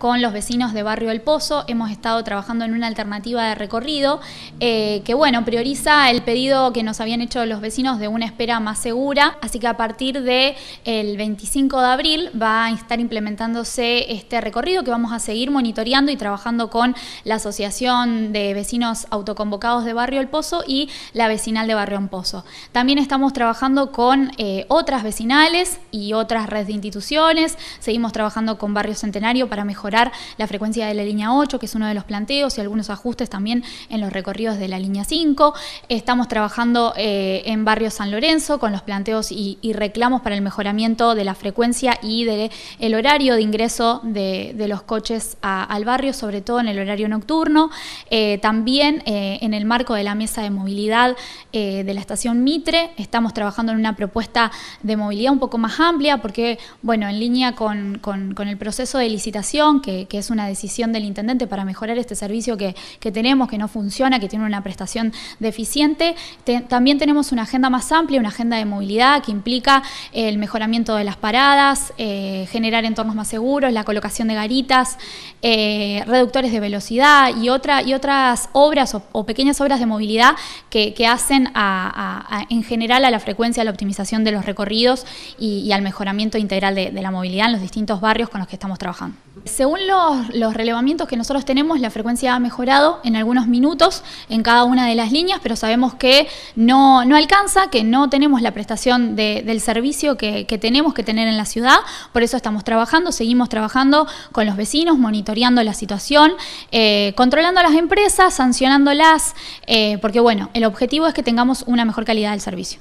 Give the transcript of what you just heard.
con los vecinos de Barrio El Pozo. Hemos estado trabajando en una alternativa de recorrido eh, que, bueno, prioriza el pedido que nos habían hecho los vecinos de una espera más segura. Así que a partir del 25 de abril va a estar implementándose este recorrido que vamos a seguir monitoreando y trabajando con la Asociación de Vecinos Autoconvocados de Barrio El Pozo y la vecinal de Barrio El Pozo. También estamos trabajando con eh, otras vecinales y otras redes de instituciones. Seguimos trabajando con Barrio Centenario para mejorar la frecuencia de la línea 8, que es uno de los planteos, y algunos ajustes también en los recorridos de la línea 5. Estamos trabajando eh, en Barrio San Lorenzo con los planteos y, reclamos para el mejoramiento de la frecuencia y del horario de ingreso de, los coches al barrio, sobre todo en el horario nocturno. Eh, también eh, en el marco de la mesa de movilidad de la estación Mitre, estamos trabajando en una propuesta de movilidad un poco más amplia, porque, bueno, en línea con el proceso de licitación, que, es una decisión del intendente para mejorar este servicio que, tenemos, que no funciona, que tiene una prestación deficiente. también tenemos una agenda más amplia, una agenda de movilidad que implica el mejoramiento de las paradas, eh, generar entornos más seguros, la colocación de garitas, eh, reductores de velocidad y, otra, y otras obras o, pequeñas obras de movilidad que, hacen en general a la frecuencia, a la optimización de los recorridos y, al mejoramiento integral de, la movilidad en los distintos barrios con los que estamos trabajando. Según los, relevamientos que nosotros tenemos, la frecuencia ha mejorado en algunos minutos en cada una de las líneas, pero sabemos que no, alcanza, que no tenemos la prestación del servicio que, tenemos que tener en la ciudad, por eso estamos trabajando, seguimos trabajando con los vecinos, monitoreando la situación, eh, controlando a las empresas, sancionándolas, eh, porque bueno, el objetivo es que tengamos una mejor calidad del servicio.